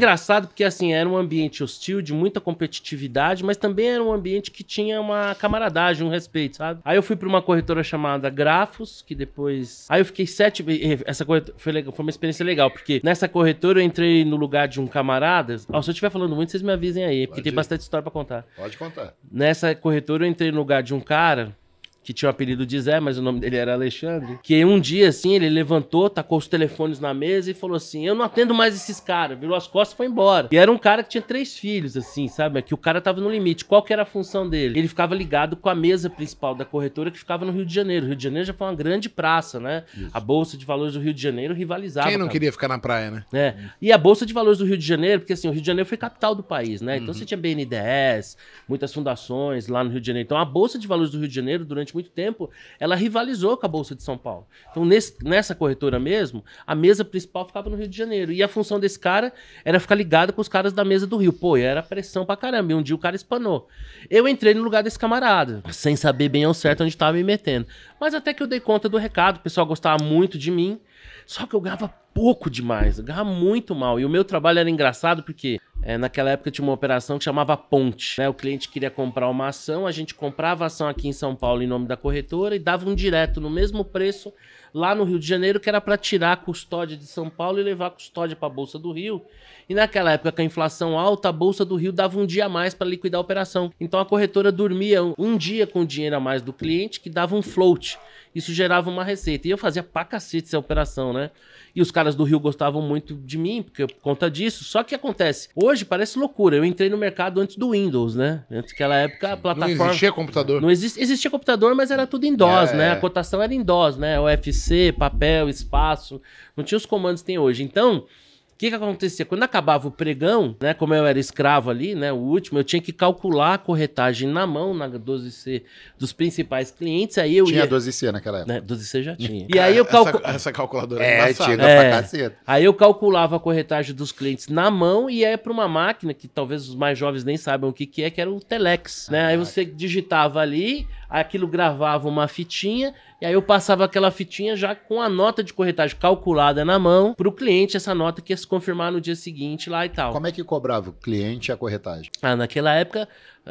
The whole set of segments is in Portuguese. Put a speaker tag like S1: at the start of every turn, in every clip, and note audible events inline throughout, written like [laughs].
S1: engraçado porque, assim, era um ambiente hostil, de muita competitividade, mas também era um ambiente que tinha uma camaradagem, um respeito, sabe? Aí eu fui pra uma corretora chamada Grafos, que depois. Aí eu fiquei sete. Eh, essa corretora foi, legal, foi uma experiência legal, porque nessa corretora eu entrei no lugar de um camarada. Oh, se eu estiver falando muito, vocês me avisem aí, porque Pode tem ir. bastante história pra contar. Pode contar. Nessa corretora eu entrei no lugar de um cara que tinha o apelido de Zé, mas o nome dele era Alexandre, que um dia, assim, ele levantou, tacou os telefones na mesa e falou assim, eu não atendo mais esses caras, virou as costas e foi embora. E era um cara que tinha três filhos, assim, sabe? É que o cara tava no limite. Qual que era a função dele? Ele ficava ligado com a mesa principal da corretora que ficava no Rio de Janeiro. O Rio de Janeiro já foi uma grande praça, né? Isso. A Bolsa de Valores do Rio de Janeiro rivalizava. Quem não cara. queria ficar na praia, né? É. E a Bolsa de Valores do Rio de Janeiro, porque assim, o Rio de Janeiro foi capital do país, né? Então uhum. você tinha BNDES, muitas fundações lá no Rio de Janeiro. Então a Bolsa de Valores do Rio de Janeiro, durante durante muito tempo, ela rivalizou com a Bolsa de São Paulo. Então, nesse, nessa corretora mesmo, a mesa principal ficava no Rio de Janeiro. E a função desse cara era ficar ligado com os caras da mesa do Rio. Pô, era pressão pra caramba. E um dia o cara espanou. Eu entrei no lugar desse camarada, sem saber bem ao certo onde estava me metendo. Mas até que eu dei conta do recado, o pessoal gostava muito de mim. Só que eu ganhava pouco demais, eu ganhava muito mal. E o meu trabalho era engraçado porque é, naquela época tinha uma operação que chamava Ponte. Né? O cliente queria comprar uma ação, a gente comprava a ação aqui em São Paulo em nome da corretora e dava um direto no mesmo preço lá no Rio de Janeiro que era para tirar a custódia de São Paulo e levar a custódia para a Bolsa do Rio. E naquela época, com a inflação alta, a Bolsa do Rio dava um dia a mais para liquidar a operação. Então a corretora dormia um dia com o dinheiro a mais do cliente, que dava um float. Isso gerava uma receita. E eu fazia pra cacete essa operação, né? E os caras do Rio gostavam muito de mim porque, por conta disso. Só que acontece, hoje parece loucura. Eu entrei no mercado antes do Windows, né? Antes daquela época a plataforma. Não existia computador. Não exi existia computador, mas era tudo em DOS, é, né? É. A cotação era em DOS, né? O FC PC, papel, espaço. Não tinha os comandos que tem hoje. Então, o que, que acontecia? Quando acabava o pregão, né? Como eu era escravo ali, né? O último, eu tinha que calcular a corretagem na mão, na 12C dos principais clientes. Aí eu tinha ia... 12C naquela época. Né, 12C já [laughs] tinha. E aí eu calculava. essa, essa calculadora é, é tinha é. caceta. Aí eu calculava a corretagem dos clientes na mão e aí para uma máquina que talvez os mais jovens nem saibam o que, que é, que era o Telex. Né? aí você digitava ali, aquilo gravava uma fitinha e aí eu passava aquela fitinha já com a nota de corretagem calculada na mão para o cliente, essa nota que ia se confirmar no dia seguinte lá e tal. Como é que cobrava o cliente a corretagem? Ah, naquela época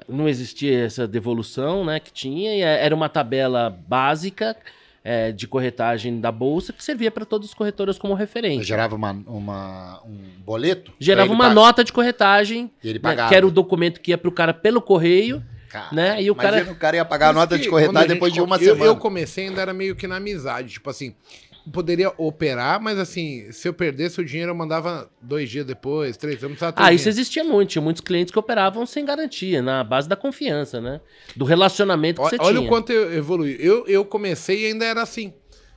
S1: não existia essa devolução, né, que tinha, e era uma tabela básica é, de corretagem da bolsa que servia para todas as corretoras como referência. Gerava uma, uma, um boleto? Gerava uma nota de corretagem, e ele pagava. Né, que era o documento que ia para o cara pelo correio. Uhum Cara, né? E o cara. O cara ia pagar a nota de corretagem depois de uma eu, semana. Eu comecei ainda era meio que na amizade. Tipo assim, poderia operar, mas assim, se eu perdesse o dinheiro, eu mandava dois dias depois, três, eu não precisava Ah, isso existia muito. Tinha muitos clientes que operavam sem garantia, na base da confiança, né? Do relacionamento que o, você olha tinha. Olha o quanto eu evoluiu. Eu, eu comecei e ainda era assim.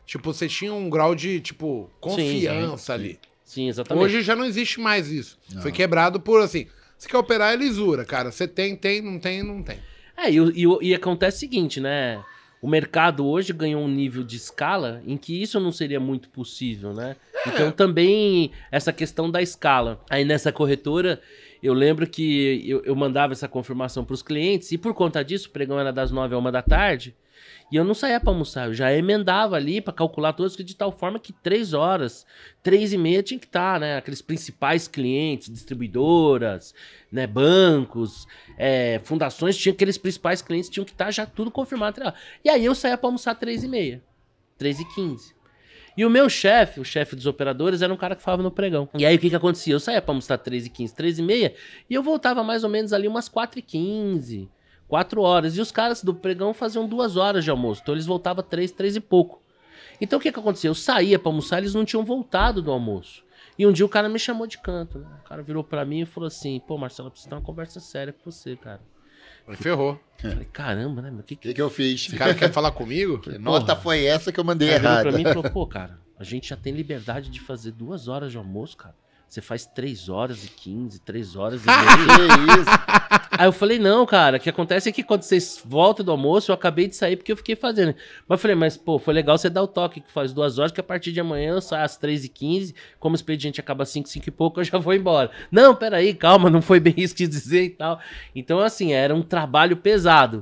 S1: Tipo, você tinha um grau de, tipo, confiança sim, sim. ali. Sim, exatamente. Hoje já não existe mais isso. Não. Foi quebrado por, assim, você quer operar, é lisura, cara. Você tem, tem, não tem, não tem. É, e, e, e acontece o seguinte, né? O mercado hoje ganhou um nível de escala em que isso não seria muito possível, né? É. Então também essa questão da escala. Aí nessa corretora, eu lembro que eu, eu mandava essa confirmação para os clientes e por conta disso, o pregão era das nove a uma da tarde. E eu não saía para almoçar, eu já emendava ali para calcular todos isso de tal forma que três horas, três e meia tinha que estar, tá, né? Aqueles principais clientes, distribuidoras, né? Bancos, é, fundações, tinha aqueles principais clientes tinham que estar tá já tudo confirmado. Tá? E aí eu saía para almoçar três e meia, três e quinze. E o meu chefe, o chefe dos operadores, era um cara que falava no pregão. E aí o que que acontecia? Eu saía pra almoçar três e quinze três e meia, e eu voltava mais ou menos ali umas quatro e quinze quatro horas. E os caras do pregão faziam duas horas de almoço. Então eles voltavam três, três e pouco. Então o que que acontecia? Eu saía para almoçar, eles não tinham voltado do almoço. E um dia o cara me chamou de canto. Né? O cara virou para mim e falou assim: pô, Marcelo, eu preciso ter uma conversa séria com você, cara. Ele ferrou. Falei, caramba, né, O que, que... que, eu fiz? O cara quer falar comigo? Que Nota foi essa que eu mandei cara, errado. Ele pra mim e falou, [laughs] pô, cara, a gente já tem liberdade de fazer duas horas de almoço, cara. Você faz três horas e quinze três horas e meia. [laughs] que isso? Aí eu falei, não, cara, o que acontece é que quando vocês voltam do almoço, eu acabei de sair porque eu fiquei fazendo. Mas eu falei, mas, pô, foi legal você dar o toque que faz duas horas, que a partir de amanhã eu saio às 3h15, como o expediente acaba às 5, 5 e pouco, [laughs] eu já vou embora. Não, peraí, calma, não foi bem isso que dizer e tal. Então, assim, era um trabalho pesado.